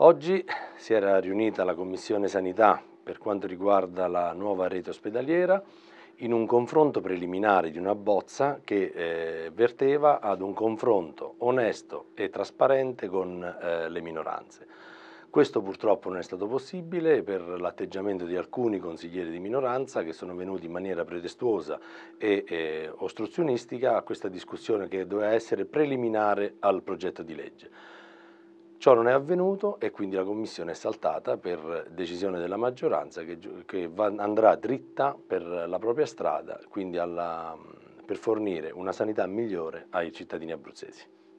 Oggi si era riunita la Commissione Sanità per quanto riguarda la nuova rete ospedaliera in un confronto preliminare di una bozza che eh, verteva ad un confronto onesto e trasparente con eh, le minoranze. Questo purtroppo non è stato possibile per l'atteggiamento di alcuni consiglieri di minoranza che sono venuti in maniera pretestuosa e eh, ostruzionistica a questa discussione che doveva essere preliminare al progetto di legge. Ciò non è avvenuto e quindi la commissione è saltata per decisione della maggioranza che, che va, andrà dritta per la propria strada, quindi alla, per fornire una sanità migliore ai cittadini abruzzesi.